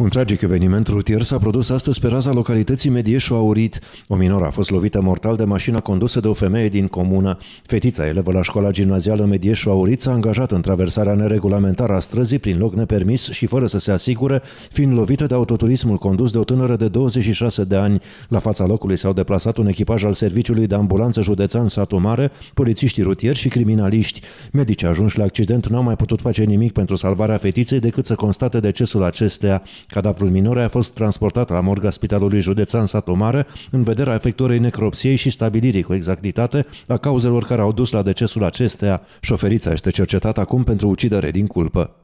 Un tragic eveniment rutier s-a produs astăzi pe raza localității Medieșu Aurit. O minoră a fost lovită mortal de mașina condusă de o femeie din comună. Fetița elevă la școala gimnazială Medieșu Aurit s-a angajat în traversarea neregulamentară a străzii prin loc nepermis și fără să se asigure, fiind lovită de autoturismul condus de o tânără de 26 de ani. La fața locului s-au deplasat un echipaj al serviciului de ambulanță județean Satu Mare, polițiștii rutieri și criminaliști. Medicii ajunși la accident n-au mai putut face nimic pentru salvarea fetiței decât să constate decesul acesteia. Cadavrul minorei a fost transportat la morga Spitalului Județean Mare, în vederea efectuării necropsiei și stabilirii cu exactitate a cauzelor care au dus la decesul acesteia. Șoferița este cercetată acum pentru ucidere din culpă.